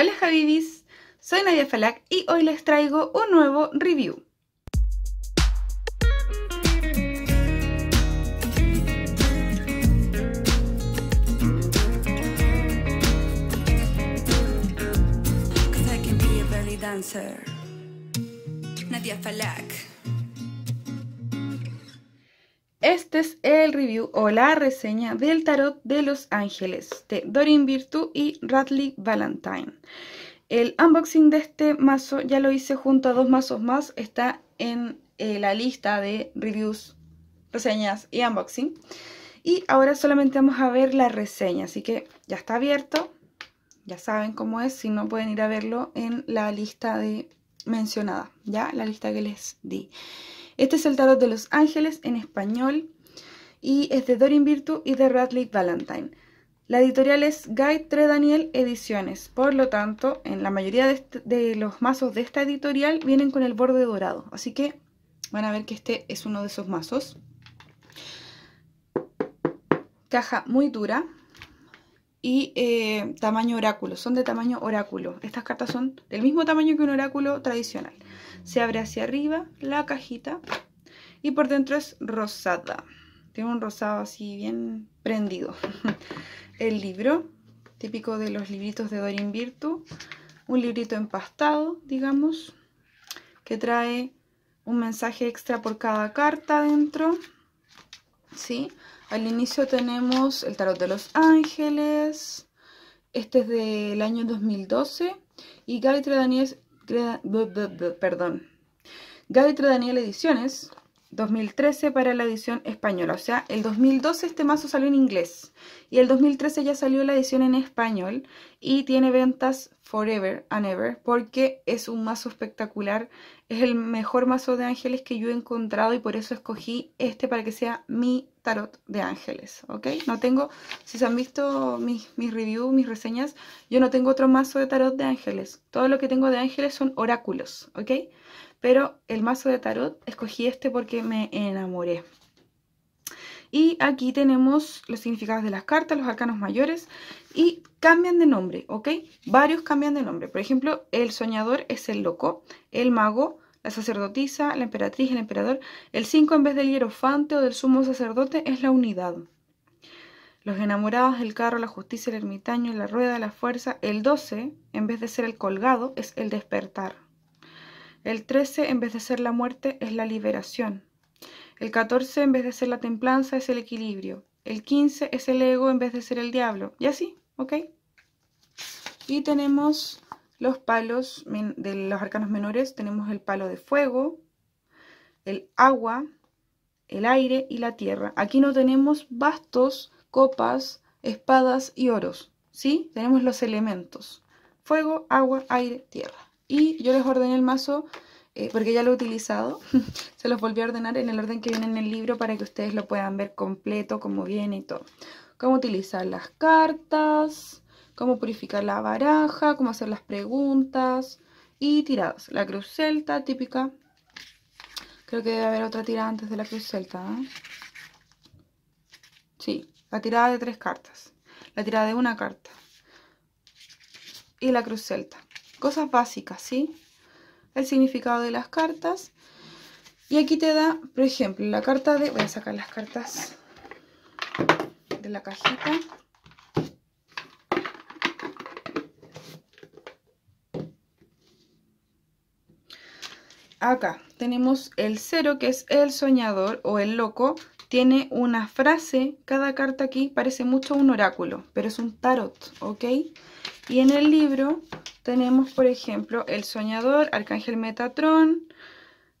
Hola Javibis, soy Nadia Falak y hoy les traigo un nuevo review. Nadia Falak. Este es el review o la reseña del tarot de los ángeles de Dorin Virtue y Radley Valentine. El unboxing de este mazo ya lo hice junto a dos mazos más, está en eh, la lista de reviews, reseñas y unboxing. Y ahora solamente vamos a ver la reseña, así que ya está abierto, ya saben cómo es, si no pueden ir a verlo en la lista de mencionada, ya la lista que les di. Este es el tarot de los ángeles en español y es de Dorin Virtu y de Radley Valentine. La editorial es Guide 3 Daniel Ediciones, por lo tanto, en la mayoría este, de, los mazos de esta editorial vienen con el borde dorado, así que van a ver que este es uno de esos mazos. Caja muy dura y eh, tamaño oráculo, son de tamaño oráculo. Estas cartas son del mismo tamaño que un oráculo tradicional. Se abre hacia arriba la cajita y por dentro es rosada. Tiene un rosado así bien prendido. El libro, típico de los libritos de Dorin Virtu. Un librito empastado, digamos, que trae un mensaje extra por cada carta dentro. ¿Sí? Al inicio tenemos el tarot de los ángeles. Este es del año 2012. Y Gabriela Daniel perdón, Gavetro Daniel Ediciones, 2013 para la edición española. O sea, el 2012 este mazo salió en inglés y el 2013 ya salió la edición en español y tiene ventas forever and ever porque es un mazo espectacular. Es el mejor mazo de ángeles que yo he encontrado y por eso escogí este para que sea mi tarot de ángeles, ¿ok? No tengo, si se han visto mis, mis reviews, mis reseñas, yo no tengo otro mazo de tarot de ángeles. Todo lo que tengo de ángeles son oráculos, ¿ok? Pero el mazo de tarot escogí este porque me enamoré. Y aquí tenemos los significados de las cartas, los arcanos mayores y cambian de nombre, ¿ok? Varios cambian de nombre. Por ejemplo, el soñador es el loco, el mago la sacerdotisa, la emperatriz, el emperador. El 5 en vez del hierofante o del sumo sacerdote es la unidad. Los enamorados, el carro, la justicia, el ermitaño, la rueda, la fuerza. El 12, en vez de ser el colgado, es el despertar. El 13, en vez de ser la muerte, es la liberación. El 14, en vez de ser la templanza, es el equilibrio. El 15 es el ego en vez de ser el diablo. Y así, ¿ok? Y tenemos los palos de los arcanos menores tenemos el palo de fuego, el agua, el aire y la tierra. Aquí no tenemos bastos, copas, espadas y oros, ¿sí? Tenemos los elementos, fuego, agua, aire, tierra. Y yo les ordené el mazo, eh, porque ya lo he utilizado, se los volví a ordenar en el orden que viene en el libro para que ustedes lo puedan ver completo, cómo viene y todo. Cómo utilizar las cartas, cómo purificar la baraja, cómo hacer las preguntas y tiradas. La cruz celta típica. Creo que debe haber otra tirada antes de la cruz celta. ¿eh? Sí, la tirada de tres cartas. La tirada de una carta. Y la cruz celta. Cosas básicas, ¿sí? El significado de las cartas. Y aquí te da, por ejemplo, la carta de... Voy a sacar las cartas de la cajita. acá tenemos el cero, que es el soñador o el loco. Tiene una frase, cada carta aquí parece mucho un oráculo, pero es un tarot, ¿ok? Y en el libro tenemos, por ejemplo, el soñador, arcángel Metatrón,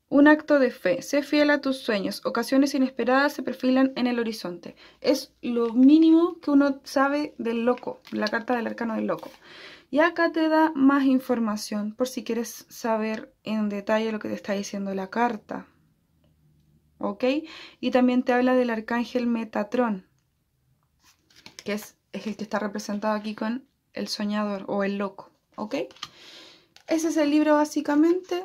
un acto de fe, sé fiel a tus sueños, ocasiones inesperadas se perfilan en el horizonte. Es lo mínimo que uno sabe del loco, la carta del arcano del loco. Y acá te da más información por si quieres saber en detalle lo que te está diciendo la carta. ¿Ok? Y también te habla del arcángel Metatrón, que es, el que está representado aquí con el soñador o el loco. ¿Ok? Ese es el libro básicamente.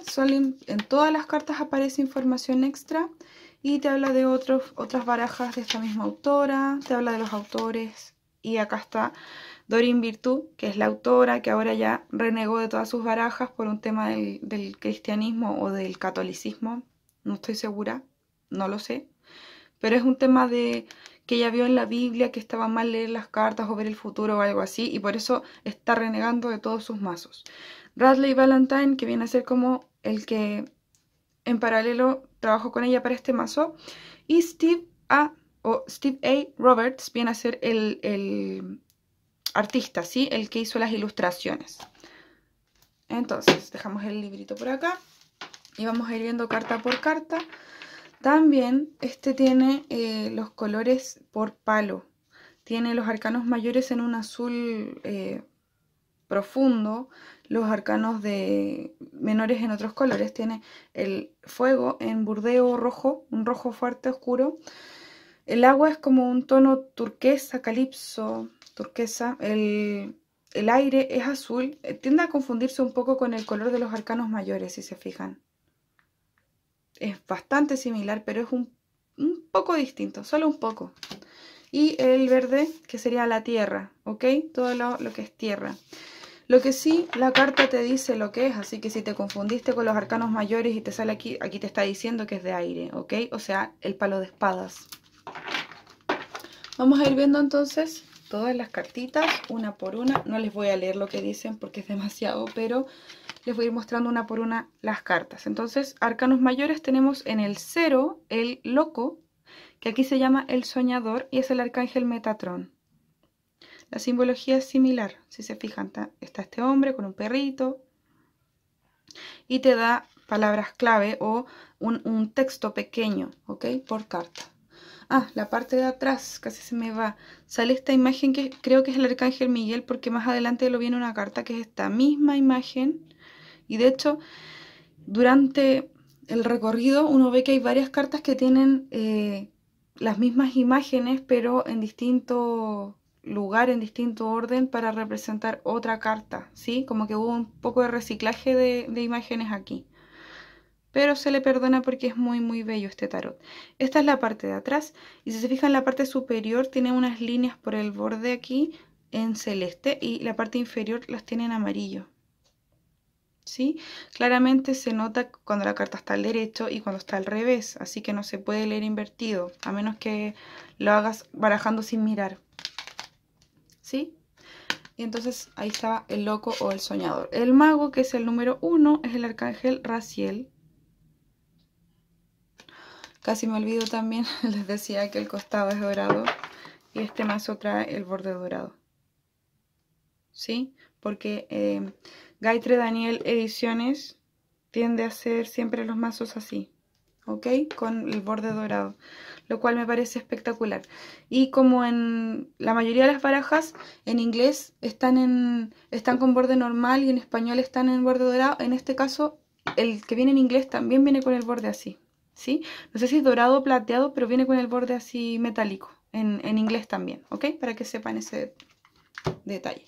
en todas las cartas aparece información extra y te habla de otros, otras barajas de esta misma autora, te habla de los autores y acá está Dorin Virtu, que es la autora, que ahora ya renegó de todas sus barajas por un tema del, cristianismo o del catolicismo, no estoy segura, no lo sé, pero es un tema de que ella vio en la Biblia que estaba mal leer las cartas o ver el futuro o algo así, y por eso está renegando de todos sus mazos. Radley Valentine, que viene a ser como el que en paralelo trabajó con ella para este mazo, y Steve A. o Steve A. Roberts viene a ser el artista, ¿sí? El que hizo las ilustraciones. Entonces, dejamos el librito por acá y vamos a ir viendo carta por carta. También este tiene eh, los colores por palo. Tiene los arcanos mayores en un azul eh, profundo, los arcanos de menores en otros colores. Tiene el fuego en burdeo rojo, un rojo fuerte oscuro. El agua es como un tono turquesa, calipso, turquesa, el, aire es azul, eh, tiende a confundirse un poco con el color de los arcanos mayores, si se fijan. Es bastante similar, pero es un, poco distinto, solo un poco. Y el verde, que sería la tierra, ¿ok? Todo lo, lo que es tierra. Lo que sí, la carta te dice lo que es, así que si te confundiste con los arcanos mayores y te sale aquí, aquí te está diciendo que es de aire, ¿ok? O sea, el palo de espadas. Vamos a ir viendo entonces todas las cartitas, una por una. No les voy a leer lo que dicen porque es demasiado, pero les voy a ir mostrando una por una las cartas. Entonces, arcanos mayores tenemos en el cero, el loco, que aquí se llama el soñador, y es el arcángel Metatrón. La simbología es similar, si se fijan, está, este hombre con un perrito y te da palabras clave o un, un texto pequeño, ¿ok? Por carta. Ah, la parte de atrás, casi se me va. Sale esta imagen que creo que es el arcángel Miguel, porque más adelante lo viene una carta que es esta misma imagen. Y de hecho, durante el recorrido uno ve que hay varias cartas que tienen eh, las mismas imágenes, pero en distinto lugar, en distinto orden, para representar otra carta, ¿sí? Como que hubo un poco de reciclaje de imágenes aquí pero se le perdona porque es muy muy bello este tarot. Esta es la parte de atrás y si se fijan la parte superior tiene unas líneas por el borde aquí en celeste y la parte inferior las tiene en amarillo. ¿Sí? Claramente se nota cuando la carta está al derecho y cuando está al revés, así que no se puede leer invertido, a menos que lo hagas barajando sin mirar. ¿Sí? Y entonces ahí estaba el loco o el soñador. El mago, que es el número uno, es el arcángel Raciel. Casi me olvido también, les decía que el costado es dorado y este mazo trae el borde dorado. ¿Sí? Porque eh, Gaitre Daniel Ediciones tiende a hacer siempre los mazos así. ¿Ok? Con el borde dorado. Lo cual me parece espectacular. Y como en la mayoría de las barajas en inglés están, están con borde normal y en español están en borde dorado, en este caso el que viene en inglés también viene con el borde así. No sé si es dorado o plateado, pero viene con el borde así metálico, en, inglés también, ¿ok? Para que sepan ese detalle.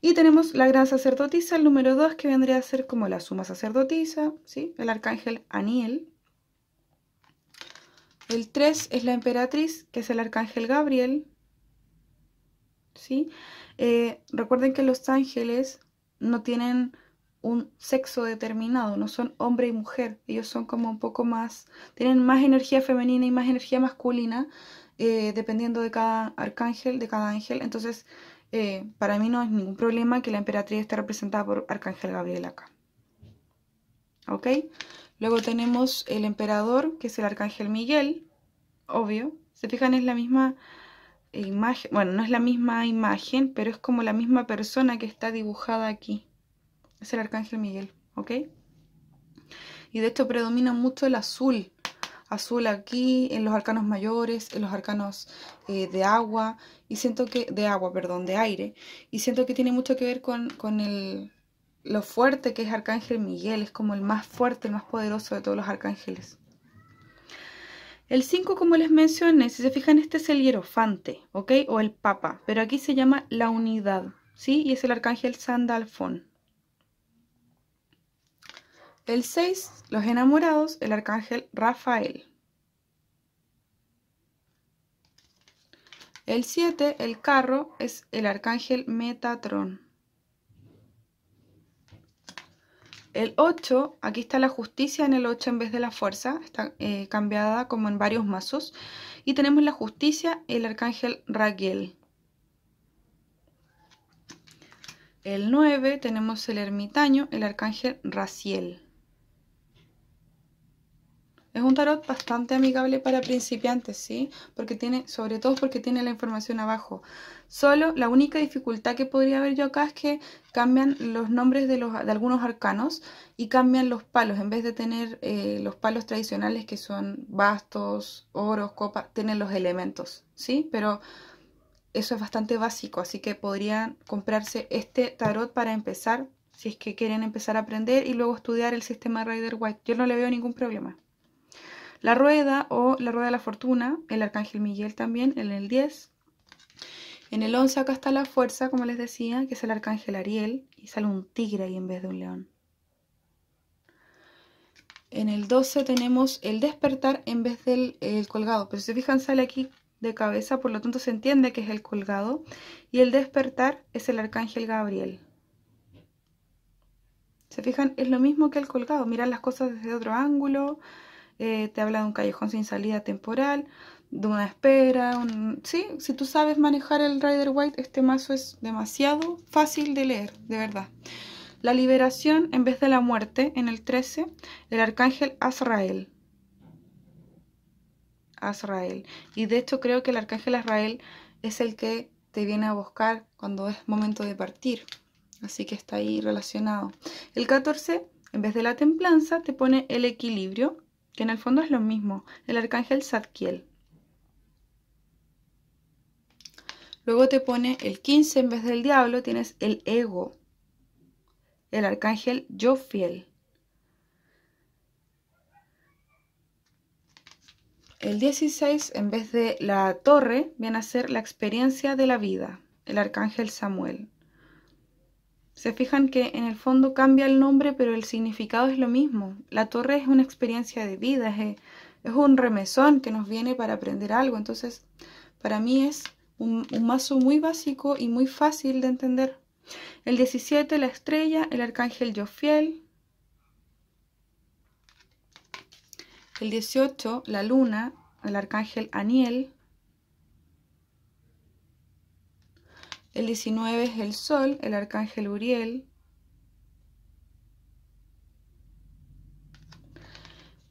Y tenemos la gran sacerdotisa, el número 2, que vendría a ser como la suma sacerdotisa, ¿sí? El arcángel Aniel. El 3 es la emperatriz, que es el arcángel Gabriel, ¿sí? Eh, recuerden que los ángeles no tienen un sexo determinado, no son hombre y mujer, ellos son como un poco más, tienen más energía femenina y más energía masculina, eh, dependiendo de cada arcángel, de cada ángel. Entonces, eh, para mí no es ningún problema que la emperatriz esté representada por Arcángel Gabriel acá. ¿Ok? Luego tenemos el emperador, que es el Arcángel Miguel, obvio. Se fijan, es la misma imagen, bueno, no es la misma imagen, pero es como la misma persona que está dibujada aquí. Es el arcángel Miguel, ¿ok? Y de hecho predomina mucho el azul. Azul aquí, en los arcanos mayores, en los arcanos eh, de agua, y siento que, de agua, perdón, de aire. Y siento que tiene mucho que ver con, el, lo fuerte que es Arcángel Miguel, es como el más fuerte, el más poderoso de todos los arcángeles. El 5, como les mencioné, si se fijan, este es el hierofante, ¿ok? O el papa, pero aquí se llama la unidad, ¿sí? Y es el arcángel Sandalfón. El 6, los enamorados, el arcángel Rafael. El 7, el carro, es el arcángel Metatrón. El 8, aquí está la justicia en el 8 en vez de la fuerza, está eh, cambiada como en varios mazos. Y tenemos la justicia, el arcángel Raquel. El 9, tenemos el ermitaño, el arcángel Raciel. Es un tarot bastante amigable para principiantes, ¿sí? Porque tiene, sobre todo porque tiene la información abajo. Solo la única dificultad que podría haber yo acá es que cambian los nombres de, los, de algunos arcanos y cambian los palos. En vez de tener eh, los palos tradicionales que son bastos, oros, copas, tienen los elementos, ¿sí? Pero eso es bastante básico, así que podrían comprarse este tarot para empezar si es que quieren empezar a aprender y luego estudiar el sistema Rider White. Yo no le veo ningún problema. La Rueda o La Rueda de la Fortuna, el Arcángel Miguel también, en el 10. En el 11 acá está la fuerza, como les decía, que es el Arcángel Ariel, y sale un tigre ahí en vez de un león. En el 12 tenemos el despertar en vez del el colgado, pero si se fijan sale aquí de cabeza, por lo tanto se entiende que es el colgado, y el despertar es el Arcángel Gabriel. ¿Se fijan? Es lo mismo que el colgado, miran las cosas desde otro ángulo, eh, te habla de un callejón sin salida temporal, de una espera, sí, si tú sabes manejar el Rider White, este mazo es demasiado fácil de leer, de verdad. La liberación en vez de la muerte, en el 13, el arcángel Azrael. Azrael. Y de hecho creo que el arcángel Azrael es el que te viene a buscar cuando es momento de partir. Así que está ahí relacionado. El 14, en vez de la templanza, te pone el equilibrio, que en el fondo es lo mismo, el arcángel Zadkiel. Luego te pone el 15 en vez del diablo, tienes el ego, el arcángel yo El 16 en vez de la torre viene a ser la experiencia de la vida, el arcángel Samuel. Se fijan que en el fondo cambia el nombre, pero el significado es lo mismo. La torre es una experiencia de vida, es, un remesón que nos viene para aprender algo. Entonces, para mí es un, un mazo muy básico y muy fácil de entender. El 17, la estrella, el arcángel Jofiel. El 18, la luna, el arcángel Aniel. El 19 es el Sol, el Arcángel Uriel.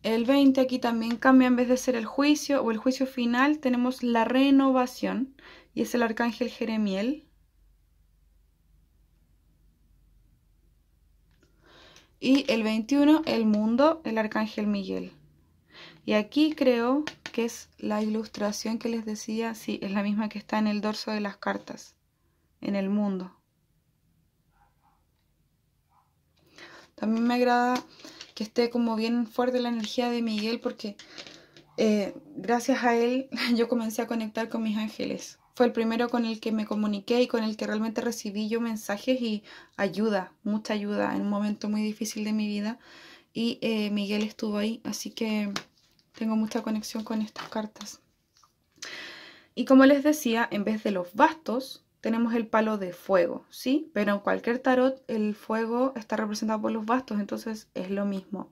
El 20 aquí también cambia, en vez de ser el juicio o el juicio final, tenemos la renovación y es el Arcángel Jeremiel. Y el 21, el mundo, el Arcángel Miguel. Y aquí creo que es la ilustración que les decía, sí, es la misma que está en el dorso de las cartas en el mundo. También me agrada que esté como bien fuerte la energía de Miguel porque eh, gracias a él yo comencé a conectar con mis ángeles. Fue el primero con el que me comuniqué y con el que realmente recibí yo mensajes y ayuda, mucha ayuda en un momento muy difícil de mi vida. Y eh, Miguel estuvo ahí, así que tengo mucha conexión con estas cartas. Y como les decía, en vez de los bastos, tenemos el palo de fuego, ¿sí? Pero en cualquier tarot el fuego está representado por los bastos, entonces es lo mismo.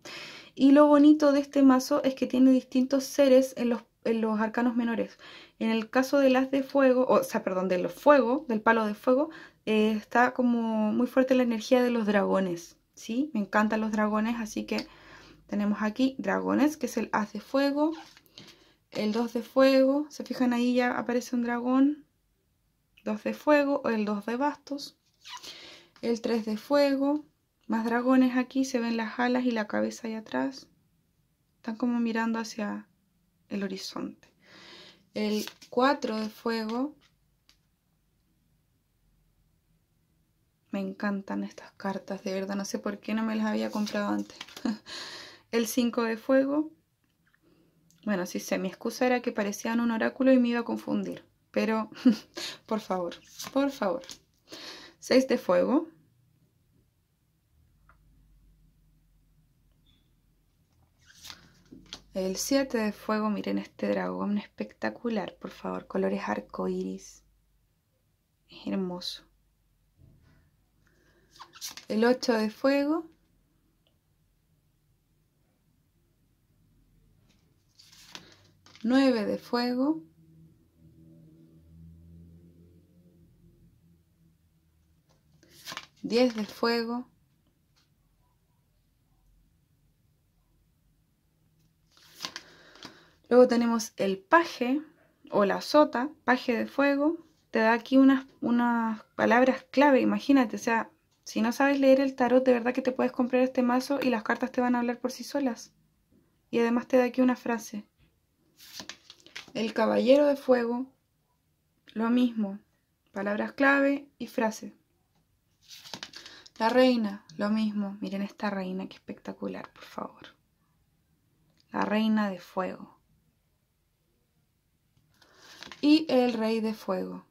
Y lo bonito de este mazo es que tiene distintos seres en los, en los arcanos menores. En el caso del as de fuego, o sea, perdón, del fuego, del palo de fuego, eh, está como muy fuerte la energía de los dragones, ¿sí? Me encantan los dragones, así que tenemos aquí dragones, que es el as de fuego, el 2 de fuego, se fijan ahí ya aparece un dragón, 2 de fuego, el 2 de bastos, el 3 de fuego, más dragones aquí, se ven las alas y la cabeza ahí atrás. Están como mirando hacia el horizonte. El 4 de fuego. Me encantan estas cartas, de verdad. No sé por qué no me las había comprado antes. el 5 de fuego. Bueno, sí sé, mi excusa era que parecían un oráculo y me iba a confundir. Pero, por favor, por favor. 6 de fuego. El 7 de fuego, miren este dragón espectacular, por favor, colores arcoíris. Es hermoso. El 8 de fuego. Nueve de fuego. 10 de fuego, Luego tenemos el paje o la sota, paje de fuego. Te da aquí unas, unas palabras clave, imagínate, o sea, si no sabes leer el tarot, de verdad que te puedes comprar este mazo y las cartas te van a hablar por sí solas. Y además te da aquí una frase. El caballero de fuego, lo mismo, palabras clave y frase. La reina, lo mismo. Miren esta reina, qué espectacular, por favor. La reina de fuego. Y el rey de fuego.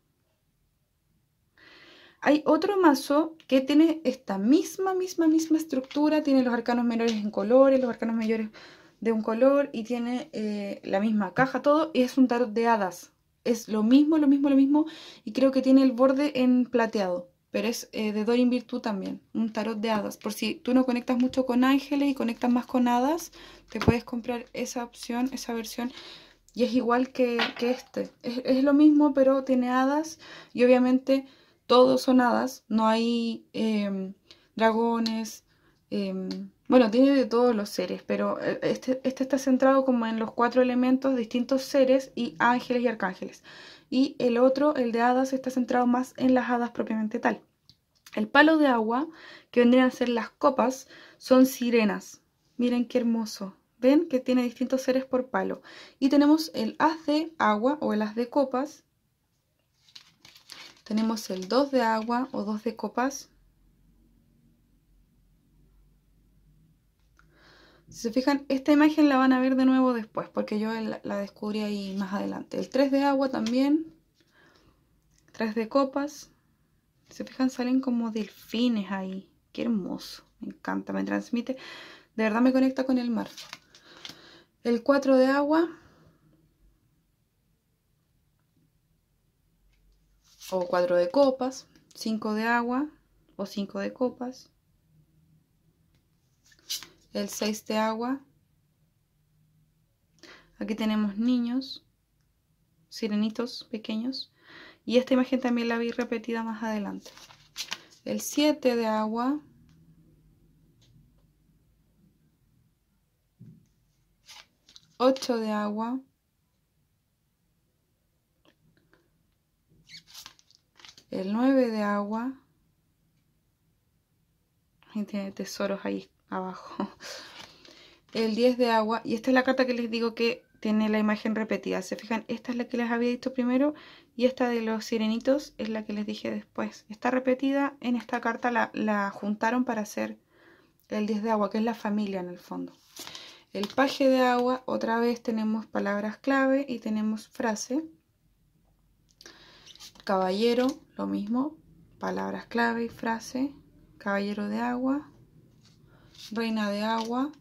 Hay otro mazo que tiene esta misma, misma, misma estructura. Tiene los arcanos menores en colores, los arcanos mayores de un color y tiene eh, la misma caja, todo. Y es un tarot de hadas. Es lo mismo, lo mismo, lo mismo. Y creo que tiene el borde en plateado pero es eh, de Dorin Virtud también, un tarot de hadas. Por si tú no conectas mucho con ángeles y conectas más con hadas, te puedes comprar esa opción, esa versión, y es igual que, este. Es, lo mismo, pero tiene hadas, y obviamente todos son hadas, no hay em, dragones, Em, bueno, tiene de todos los seres, pero eh, este, este, está centrado como en los cuatro elementos, distintos seres y ángeles y arcángeles. Y el otro, el de hadas, está centrado más en las hadas propiamente tal. El palo de agua, que vendrían a ser las copas, son sirenas. Miren qué hermoso. Ven que tiene distintos seres por palo. Y tenemos el haz de agua o el haz de copas. Tenemos el dos de agua o dos de copas. Si se fijan, esta imagen la van a ver de nuevo después, porque yo la descubrí ahí más adelante. El 3 de agua también, 3 de copas. Si se fijan, salen como delfines ahí. Qué hermoso, me encanta, me transmite. De verdad me conecta con el mar. El 4 de agua. O 4 de copas, 5 de agua o 5 de copas el 6 de agua. Aquí tenemos niños, sirenitos pequeños. Y esta imagen también la vi repetida más adelante. El 7 de agua. 8 de agua. El 9 de agua. y tiene tesoros ahí abajo. El 10 de agua. Y esta es la carta que les digo que tiene la imagen repetida. Se fijan, esta es la que les había dicho primero y esta de los sirenitos es la que les dije después. Está repetida en esta carta, la, la juntaron para hacer el 10 de agua, que es la familia en el fondo. El paje de agua, otra vez tenemos palabras clave y tenemos frase. Caballero, lo mismo, palabras clave y frase. Caballero de agua, reina de agua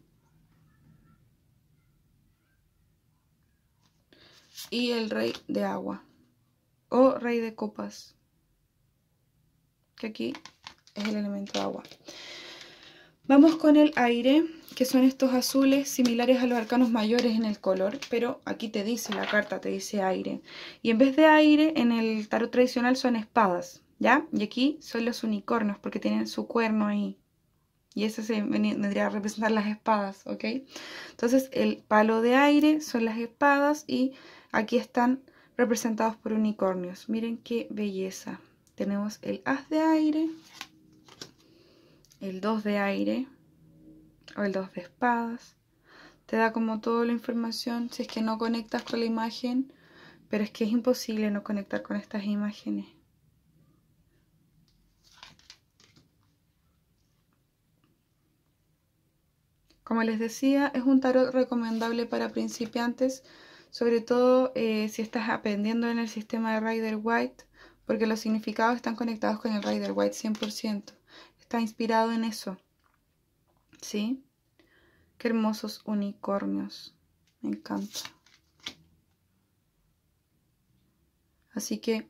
y el rey de agua o rey de copas que aquí es el elemento agua vamos con el aire que son estos azules similares a los arcanos mayores en el color pero aquí te dice la carta te dice aire y en vez de aire en el tarot tradicional son espadas ya y aquí son los unicornios porque tienen su cuerno ahí y ese se vendría a representar las espadas, ¿ok? Entonces el palo de aire son las espadas y aquí están representados por unicornios. Miren qué belleza. Tenemos el as de aire, el 2 de aire o el 2 de espadas. Te da como toda la información si es que no conectas con la imagen, pero es que es imposible no conectar con estas imágenes. Como les decía, es un tarot recomendable para principiantes, sobre todo eh, si estás aprendiendo en el sistema de Rider White, porque los significados están conectados con el Rider White 100%. Está inspirado en eso. ¿Sí? Qué hermosos unicornios. Me encanta. Así que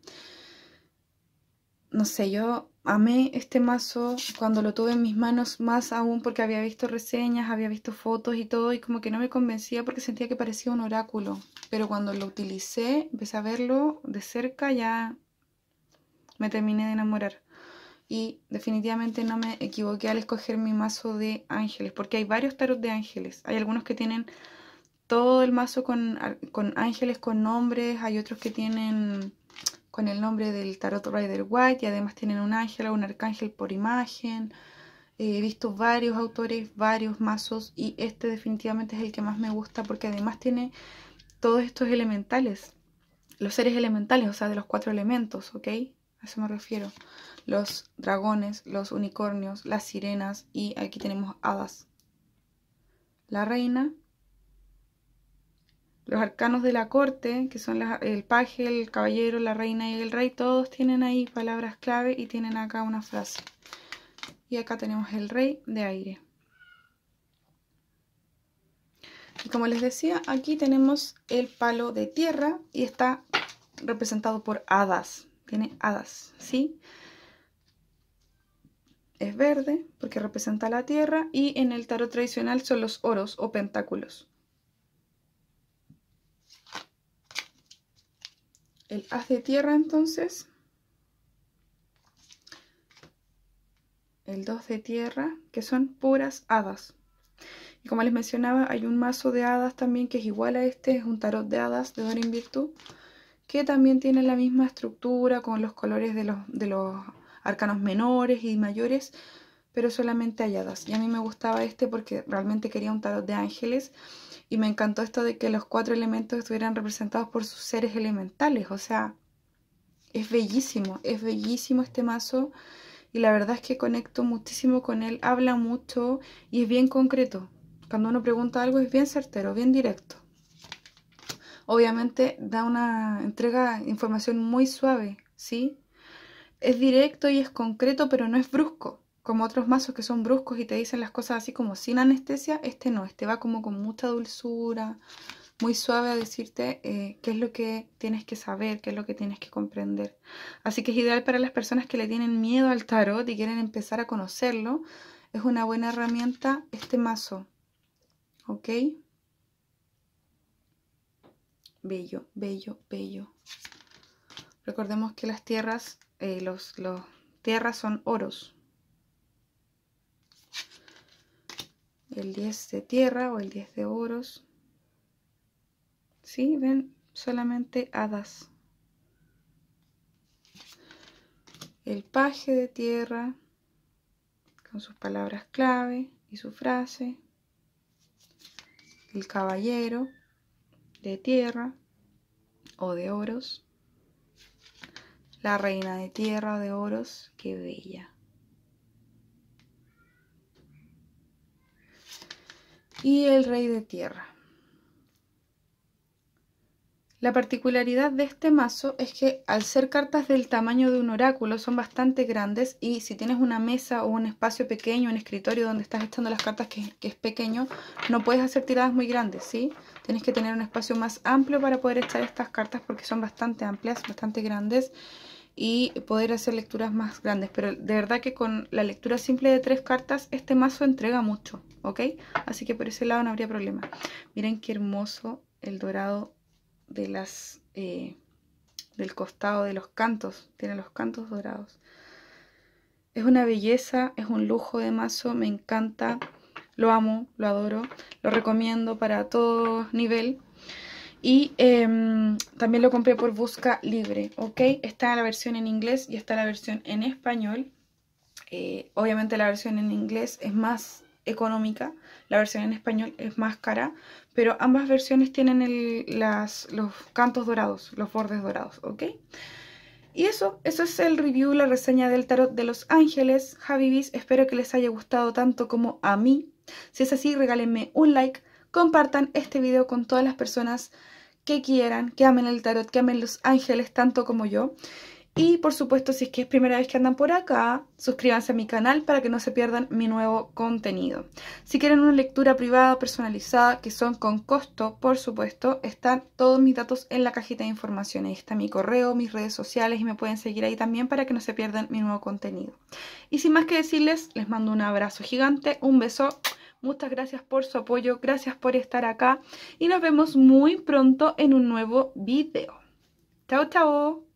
no sé, yo amé este mazo cuando lo tuve en mis manos más aún porque había visto reseñas, había visto fotos y todo y como que no me convencía porque sentía que parecía un oráculo. Pero cuando lo utilicé, empecé a verlo de cerca, ya me terminé de enamorar. Y definitivamente no me equivoqué al escoger mi mazo de ángeles, porque hay varios tarot de ángeles. Hay algunos que tienen todo el mazo con, con ángeles, con nombres, hay otros que tienen con el nombre del Tarot Rider White y además tienen un ángel o un arcángel por imagen. Eh, he visto varios autores, varios mazos y este definitivamente es el que más me gusta porque además tiene todos estos elementales, los seres elementales, o sea, de los cuatro elementos, ¿ok? A eso me refiero. Los dragones, los unicornios, las sirenas y aquí tenemos hadas. La reina, los arcanos de la corte, que son el paje, el caballero, la reina y el rey, todos tienen ahí palabras clave y tienen acá una frase. Y acá tenemos el rey de aire. Y como les decía, aquí tenemos el palo de tierra y está representado por hadas. Tiene hadas, ¿sí? Es verde porque representa la tierra y en el tarot tradicional son los oros o pentáculos. el haz de tierra entonces, el 2 de tierra, que son puras hadas. Y como les mencionaba, hay un mazo de hadas también que es igual a este, es un tarot de hadas de y Virtud, que también tiene la misma estructura con los colores de los arcanos menores y mayores, pero solamente halladas. Y a mí me gustaba este porque realmente quería un tarot de ángeles y me encantó esto de que los cuatro elementos estuvieran representados por sus seres elementales. O sea, es bellísimo, es bellísimo este mazo y la verdad es que conecto muchísimo con él, habla mucho y es bien concreto. Cuando uno pregunta algo es bien certero, bien directo. Obviamente da una entrega información muy suave, ¿sí? Es directo y es concreto, pero no es brusco como otros mazos que son bruscos y te dicen las cosas así como sin anestesia, este no, este va como con mucha dulzura, muy suave a decirte eh, qué es lo que tienes que saber, qué es lo que tienes que comprender. Así que es ideal para las personas que le tienen miedo al tarot y quieren empezar a conocerlo. Es una buena herramienta este mazo. ¿Ok? Bello, bello, bello. Recordemos que las tierras, eh, los tierras son oros, el 10 de tierra o el 10 de oros. ¿Sí? Ven, solamente hadas. El paje de tierra con sus palabras clave y su frase. El caballero de tierra o de oros. La reina de tierra o de oros, qué bella. y el rey de tierra. La particularidad de este mazo es que al ser cartas del tamaño de un oráculo son bastante grandes y si tienes una mesa o un espacio pequeño, un escritorio donde estás echando las cartas que, es pequeño, no puedes hacer tiradas muy grandes, ¿sí? Tienes que tener un espacio más amplio para poder echar estas cartas porque son bastante amplias, bastante grandes y poder hacer lecturas más grandes. Pero de verdad que con la lectura simple de tres cartas este mazo entrega mucho. ¿ok? Así que por ese lado no habría problema. Miren qué hermoso el dorado de las, eh, del costado de los cantos, tiene los cantos dorados. Es una belleza, es un lujo de mazo, me encanta, lo amo, lo adoro, lo recomiendo para todo nivel. Y em, también lo compré por Busca Libre, ¿ok? Está la versión en inglés y está la versión en español. Eh, obviamente la versión en inglés es más económica, la versión en español es más cara, pero ambas versiones tienen las, los cantos dorados, los bordes dorados, ¿ok? Y eso, eso es el review, la reseña del tarot de los ángeles. Javibis, espero que les haya gustado tanto como a mí. Si es así, regálenme un like, compartan este video con todas las personas que quieran, que amen el tarot, que amen los ángeles tanto como yo. Y por supuesto, si es que es primera vez que andan por acá, suscríbanse a mi canal para que no se pierdan mi nuevo contenido. Si quieren una lectura privada personalizada, que son con costo, por supuesto, están todos mis datos en la cajita de información. Ahí está mi correo, mis redes sociales y me pueden seguir ahí también para que no se pierdan mi nuevo contenido. Y sin más que decirles, les mando un abrazo gigante, un beso. Muchas gracias por su apoyo, gracias por estar acá y nos vemos muy pronto en un nuevo video. Chao, chao.